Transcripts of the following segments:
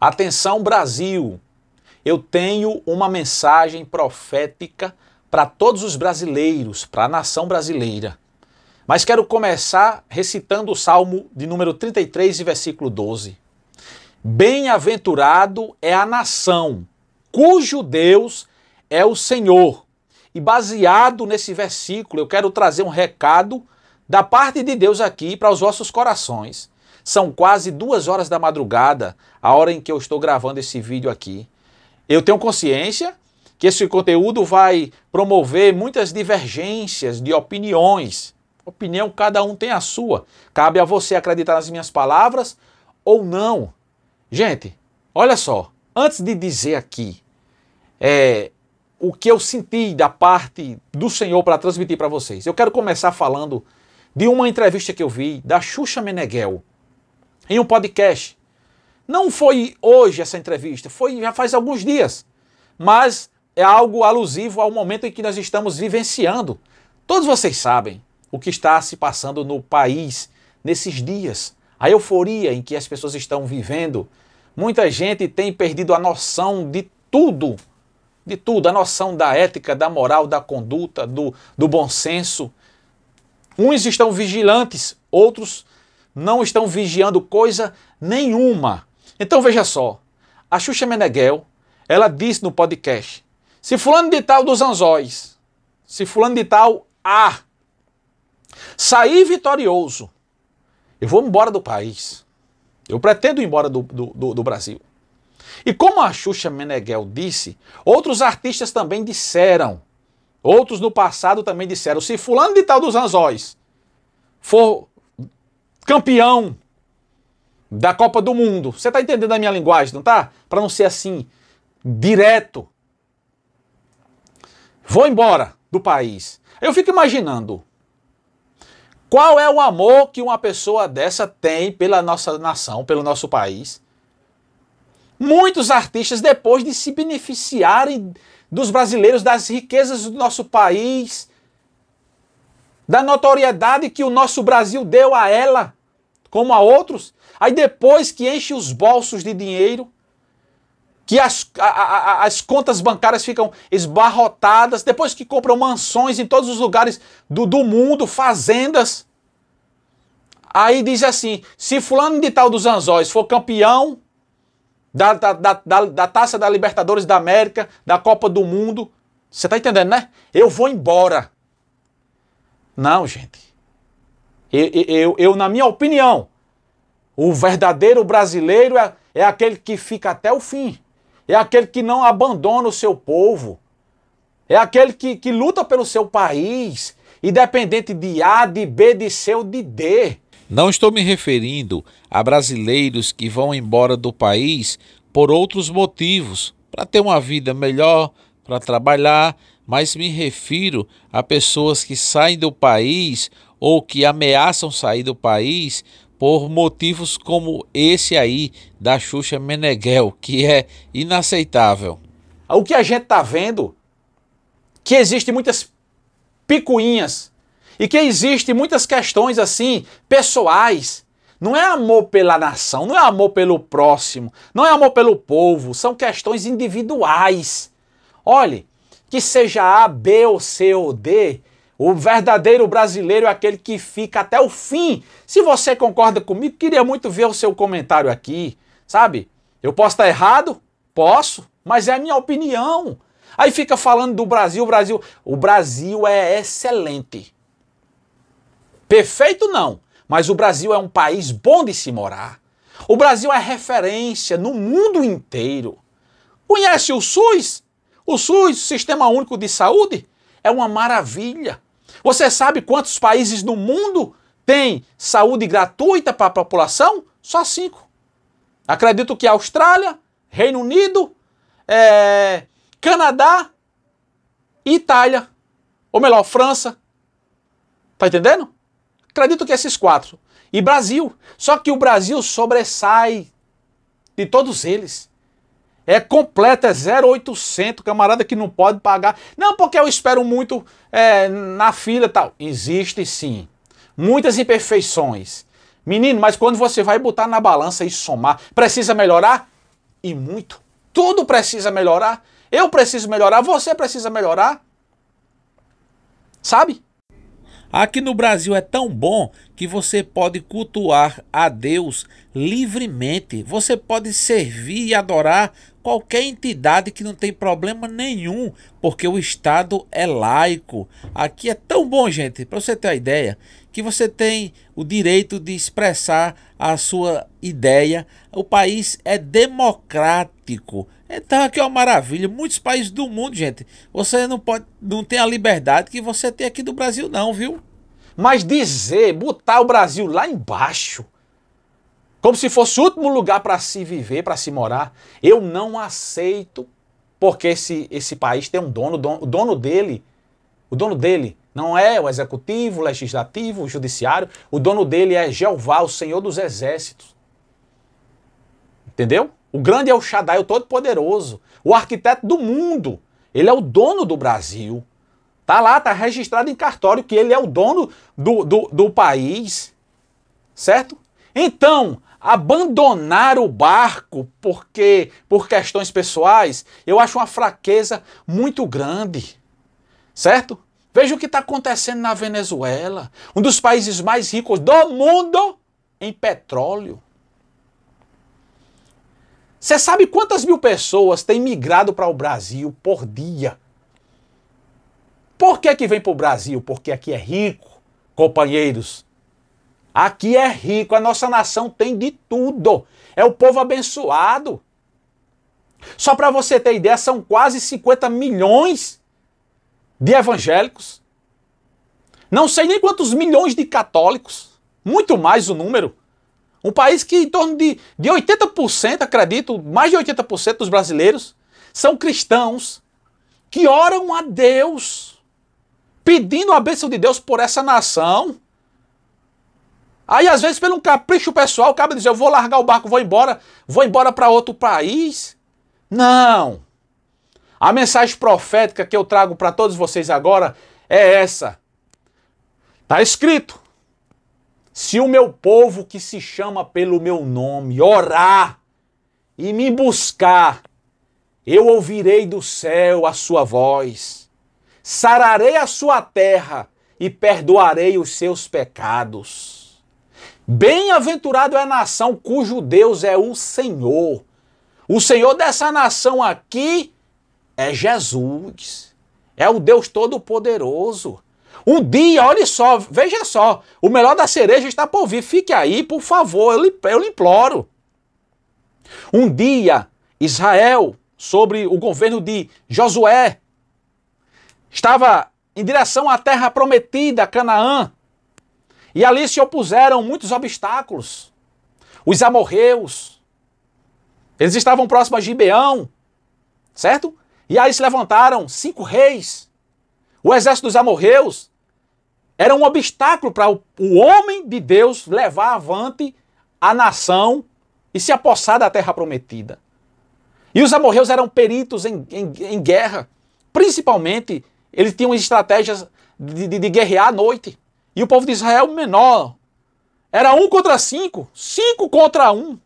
Atenção Brasil, eu tenho uma mensagem profética para todos os brasileiros, para a nação brasileira. Mas quero começar recitando o Salmo de número 33, versículo 12. Bem-aventurado é a nação cujo Deus é o Senhor. E baseado nesse versículo, eu quero trazer um recado da parte de Deus aqui para os vossos corações. São quase duas horas da madrugada, a hora em que eu estou gravando esse vídeo aqui. Eu tenho consciência que esse conteúdo vai promover muitas divergências de opiniões. Opinião cada um tem a sua. Cabe a você acreditar nas minhas palavras ou não. Gente, olha só. Antes de dizer aqui é, o que eu senti da parte do Senhor para transmitir para vocês, eu quero começar falando de uma entrevista que eu vi da Xuxa Meneghel em um podcast. Não foi hoje essa entrevista, foi já faz alguns dias, mas é algo alusivo ao momento em que nós estamos vivenciando. Todos vocês sabem o que está se passando no país nesses dias, a euforia em que as pessoas estão vivendo. Muita gente tem perdido a noção de tudo, de tudo, a noção da ética, da moral, da conduta, do, do bom senso. Uns estão vigilantes, outros não estão vigiando coisa nenhuma. Então veja só, a Xuxa Meneghel, ela disse no podcast, se fulano de tal dos anzóis, se fulano de tal A, ah, sair vitorioso, eu vou embora do país. Eu pretendo ir embora do, do, do, do Brasil. E como a Xuxa Meneghel disse, outros artistas também disseram, outros no passado também disseram, se fulano de tal dos anzóis for campeão da Copa do Mundo. Você está entendendo a minha linguagem, não tá? Para não ser assim, direto. Vou embora do país. Eu fico imaginando qual é o amor que uma pessoa dessa tem pela nossa nação, pelo nosso país. Muitos artistas, depois de se beneficiarem dos brasileiros, das riquezas do nosso país, da notoriedade que o nosso Brasil deu a ela, como a outros. Aí depois que enche os bolsos de dinheiro, que as, a, a, as contas bancárias ficam esbarrotadas, depois que compram mansões em todos os lugares do, do mundo, fazendas. Aí diz assim: se Fulano de Tal dos Anzóis for campeão da, da, da, da, da taça da Libertadores da América, da Copa do Mundo, você tá entendendo, né? Eu vou embora. Não, gente. Eu, eu, eu, na minha opinião, o verdadeiro brasileiro é, é aquele que fica até o fim. É aquele que não abandona o seu povo. É aquele que, que luta pelo seu país, independente de A, de B, de C ou de D. Não estou me referindo a brasileiros que vão embora do país por outros motivos, para ter uma vida melhor, para trabalhar, mas me refiro a pessoas que saem do país ou que ameaçam sair do país por motivos como esse aí da Xuxa Meneghel, que é inaceitável. O que a gente está vendo que existem muitas picuinhas e que existem muitas questões assim pessoais. Não é amor pela nação, não é amor pelo próximo, não é amor pelo povo, são questões individuais. Olhe, que seja A, B ou C ou D, o verdadeiro brasileiro é aquele que fica até o fim. Se você concorda comigo, queria muito ver o seu comentário aqui, sabe? Eu posso estar errado? Posso, mas é a minha opinião. Aí fica falando do Brasil, Brasil. O Brasil é excelente. Perfeito não, mas o Brasil é um país bom de se morar. O Brasil é referência no mundo inteiro. Conhece o SUS? O SUS, Sistema Único de Saúde, é uma maravilha. Você sabe quantos países no mundo têm saúde gratuita para a população? Só cinco. Acredito que Austrália, Reino Unido, é, Canadá e Itália. Ou melhor, França. Tá entendendo? Acredito que esses quatro. E Brasil. Só que o Brasil sobressai de todos eles. É completa, é 0,800, camarada que não pode pagar. Não, porque eu espero muito é, na fila tal. Existe sim. Muitas imperfeições. Menino, mas quando você vai botar na balança e somar, precisa melhorar? E muito. Tudo precisa melhorar. Eu preciso melhorar, você precisa melhorar. Sabe? Aqui no Brasil é tão bom que você pode cultuar a Deus livremente. Você pode servir e adorar qualquer entidade que não tem problema nenhum, porque o Estado é laico. Aqui é tão bom, gente, para você ter a ideia, que você tem o direito de expressar a sua ideia. O país é democrático. Então aqui é uma maravilha. Muitos países do mundo, gente, você não pode, não tem a liberdade que você tem aqui do Brasil, não, viu? Mas dizer, botar o Brasil lá embaixo, como se fosse o último lugar para se viver, para se morar, eu não aceito, porque esse, esse país tem um dono, dono, o dono dele, o dono dele não é o executivo, o legislativo, o judiciário, o dono dele é Jeová, o Senhor dos Exércitos. Entendeu? O grande é o Shaddai, o Todo-Poderoso, o arquiteto do mundo. Ele é o dono do Brasil. Tá lá, tá registrado em cartório que ele é o dono do, do, do país. Certo? Então, abandonar o barco porque por questões pessoais, eu acho uma fraqueza muito grande. Certo? Veja o que está acontecendo na Venezuela, um dos países mais ricos do mundo em petróleo. Você sabe quantas mil pessoas têm migrado para o Brasil por dia? Por que, que vem para o Brasil? Porque aqui é rico, companheiros. Aqui é rico, a nossa nação tem de tudo. É o povo abençoado. Só para você ter ideia, são quase 50 milhões de evangélicos. Não sei nem quantos milhões de católicos, muito mais o número. Um país que em torno de, de 80%, acredito, mais de 80% dos brasileiros são cristãos que oram a Deus, pedindo a bênção de Deus por essa nação. Aí, às vezes, pelo um capricho pessoal, acaba dizendo: eu vou largar o barco, vou embora, vou embora para outro país. Não! A mensagem profética que eu trago para todos vocês agora é essa. Está escrito: se o meu povo que se chama pelo meu nome orar e me buscar, eu ouvirei do céu a sua voz, sararei a sua terra e perdoarei os seus pecados. Bem-aventurado é a nação cujo Deus é o Senhor. O Senhor dessa nação aqui é Jesus, é o Deus Todo-Poderoso. Um dia, olha só, veja só, o melhor da cereja está por vir. Fique aí, por favor, eu lhe, eu lhe imploro. Um dia, Israel, sobre o governo de Josué, estava em direção à terra prometida, Canaã. E ali se opuseram muitos obstáculos. Os amorreus. Eles estavam próximos a Gibeão, certo? E aí se levantaram cinco reis. O exército dos amorreus era um obstáculo para o, o homem de Deus levar avante a nação e se apossar da terra prometida. E os amorreus eram peritos em, em, em guerra. Principalmente, eles tinham estratégias de, de, de, guerrear à noite. E o povo de Israel menor. Era um contra cinco, cinco contra um.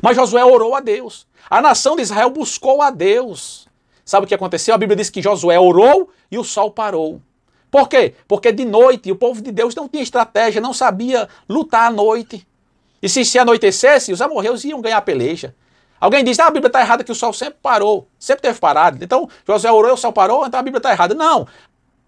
Mas Josué orou a Deus. A nação de Israel buscou a Deus. Sabe o que aconteceu? A Bíblia diz que Josué orou e o sol parou. Por quê? Porque de noite o povo de Deus não tinha estratégia, não sabia lutar à noite. E se, se anoitecesse, os amorreus iam ganhar peleja. Alguém diz, ah, a Bíblia está errada que o sol sempre parou, sempre teve parado. Então, José orou e o sol parou, então a Bíblia está errada. Não,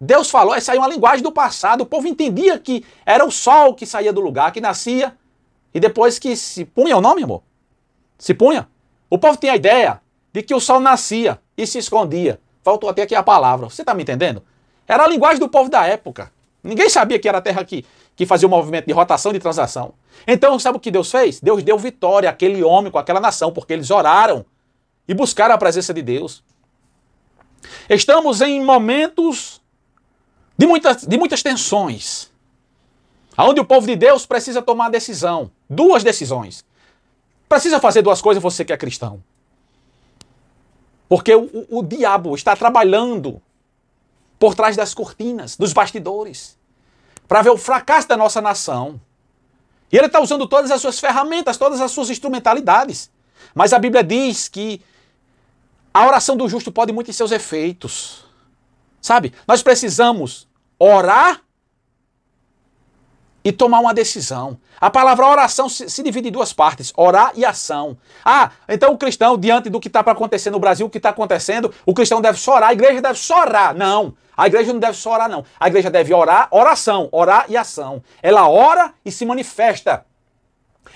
Deus falou, essa aí é uma linguagem do passado. O povo entendia que era o sol que saía do lugar, que nascia, e depois que se punha o nome, amor? Se punha. O povo tinha a ideia de que o sol nascia e se escondia. Faltou até aqui a palavra. Você está me entendendo? Era a linguagem do povo da época. Ninguém sabia que era a terra que, que fazia o movimento de rotação de transação. Então, sabe o que Deus fez? Deus deu vitória àquele homem, com aquela nação, porque eles oraram e buscaram a presença de Deus. Estamos em momentos de muitas, de muitas tensões, onde o povo de Deus precisa tomar decisão, duas decisões. Precisa fazer duas coisas você que é cristão. Porque o, o, o diabo está trabalhando por trás das cortinas, dos bastidores, para ver o fracasso da nossa nação. E ele está usando todas as suas ferramentas, todas as suas instrumentalidades. Mas a Bíblia diz que a oração do justo pode muito em seus efeitos. Sabe? Nós precisamos orar e tomar uma decisão. A palavra oração se, se, divide em duas partes, orar e ação. Ah, então o cristão, diante do que está para acontecer no Brasil, o que está acontecendo, o cristão deve só orar, a igreja deve só orar. Não, a igreja não deve só orar, não. A igreja deve orar, oração, orar e ação. Ela ora e se manifesta.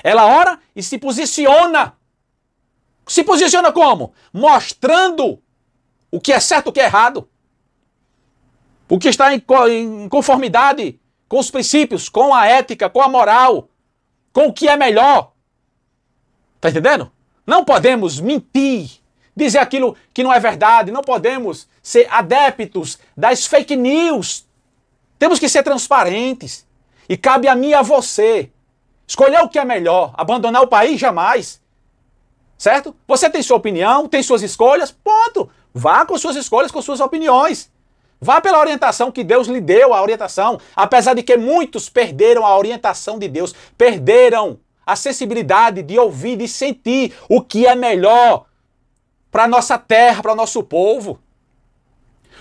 Ela ora e se posiciona. Se posiciona como? Mostrando o que é certo e o que é errado. O que está em, em conformidade com os princípios, com a ética, com a moral, com o que é melhor. Tá entendendo? Não podemos mentir, dizer aquilo que não é verdade, não podemos ser adeptos das fake news. Temos que ser transparentes. E cabe a mim e a você escolher o que é melhor, abandonar o país jamais. Certo? Você tem sua opinião, tem suas escolhas, ponto. Vá com suas escolhas, com suas opiniões. Vá pela orientação que Deus lhe deu, a orientação, apesar de que muitos perderam a orientação de Deus, perderam a sensibilidade de ouvir, de sentir o que é melhor para nossa terra, para nosso povo.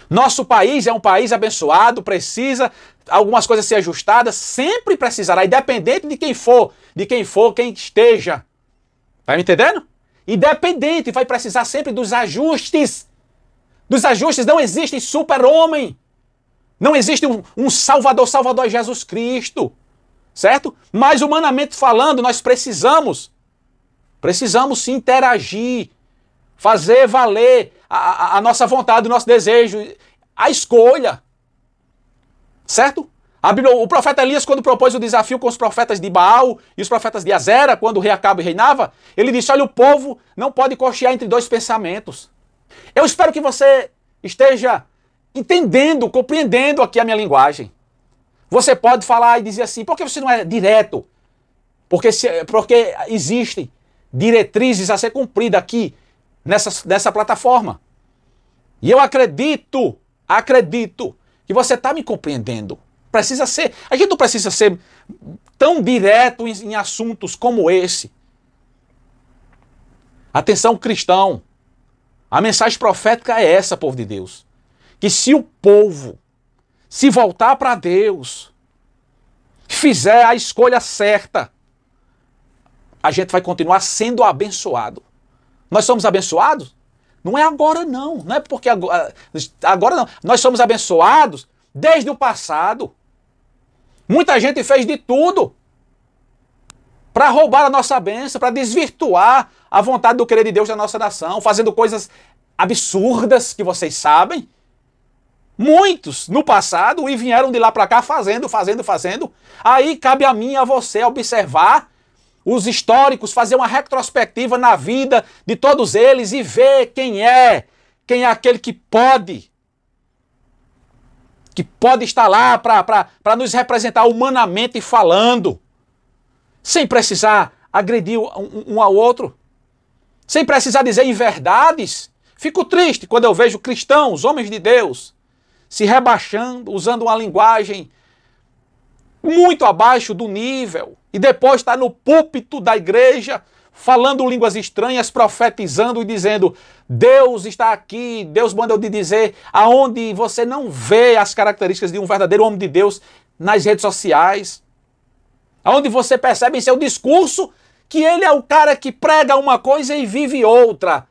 Nosso país é um país abençoado, precisa algumas coisas ser ajustadas, sempre precisará, independente de quem for, de quem for, quem esteja. Tá me entendendo? Independente, vai precisar sempre dos ajustes dos ajustes. Não existe super-homem. Não existe um, um Salvador, Salvador é Jesus Cristo. Certo? Mas humanamente falando, nós precisamos. Precisamos se interagir, fazer valer a, a, nossa vontade, o nosso desejo, a escolha. Certo? Bíblia, o profeta Elias, quando propôs o desafio com os profetas de Baal e os profetas de Azera, quando o rei Acabe reinava, ele disse: Olha, o povo não pode cochear entre dois pensamentos. Eu espero que você esteja entendendo, compreendendo aqui a minha linguagem. Você pode falar e dizer assim, por que você não é direto? Porque, se, porque existem diretrizes a ser cumpridas aqui nessa, nessa plataforma. E eu acredito, acredito que você está me compreendendo. Precisa ser, a gente não precisa ser tão direto em, em assuntos como esse. Atenção cristão, a mensagem profética é essa, povo de Deus. Que se o povo se voltar para Deus, fizer a escolha certa, a gente vai continuar sendo abençoado. Nós somos abençoados? Não é agora, não. Não é porque agora, ah, agora não. Nós somos abençoados desde o passado. Muita gente fez de tudo para roubar a nossa bênção, para desvirtuar a vontade do querer de Deus da nossa nação, fazendo coisas absurdas que vocês sabem. Muitos no passado e vieram de lá para cá fazendo, fazendo, fazendo. Aí cabe a mim, a você, observar os históricos, fazer uma retrospectiva na vida de todos eles e ver quem é, quem é aquele que pode, que pode estar lá para nos representar humanamente falando sem precisar agredir um, ao outro, sem precisar dizer inverdades. Fico triste quando eu vejo cristãos, homens de Deus, se rebaixando, usando uma linguagem muito abaixo do nível, e depois está no púlpito da igreja falando línguas estranhas, profetizando e dizendo: Deus está aqui, Deus manda eu te dizer, aonde você não vê as características de um verdadeiro homem de Deus nas redes sociais, Onde você percebe em seu discurso que ele é o cara que prega uma coisa e vive outra.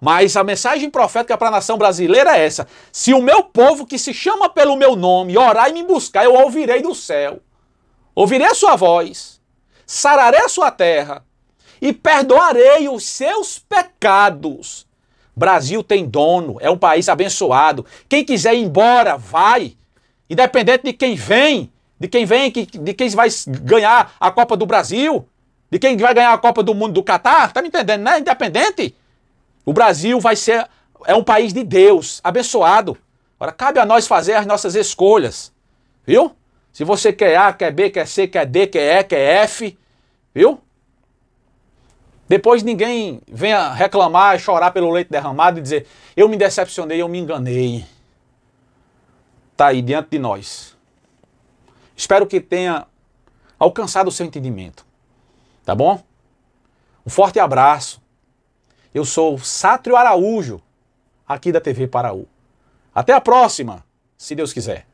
Mas a mensagem profética para a nação brasileira é essa: se o meu povo que se chama pelo meu nome orar e me buscar, eu ouvirei do céu, ouvirei a sua voz, sararei a sua terra e perdoarei os seus pecados. Brasil tem dono, é um país abençoado. Quem quiser ir embora, vai. Independente de quem vem, de quem vem, de quem vai ganhar a Copa do Brasil, de quem vai ganhar a Copa do Mundo do Catar, tá me entendendo, né? Independente. O Brasil vai ser é um país de Deus, abençoado. Agora cabe a nós fazer as nossas escolhas. Viu? Se você quer A, quer B, quer C, quer D, quer E, quer F, viu? Depois ninguém venha reclamar, chorar pelo leite derramado e dizer: "Eu me decepcionei, eu me enganei". Tá aí diante de nós. Espero que tenha alcançado o seu entendimento. Tá bom? Um forte abraço. Eu sou Sátrio Araújo, aqui da TV Paraú. Até a próxima, se Deus quiser.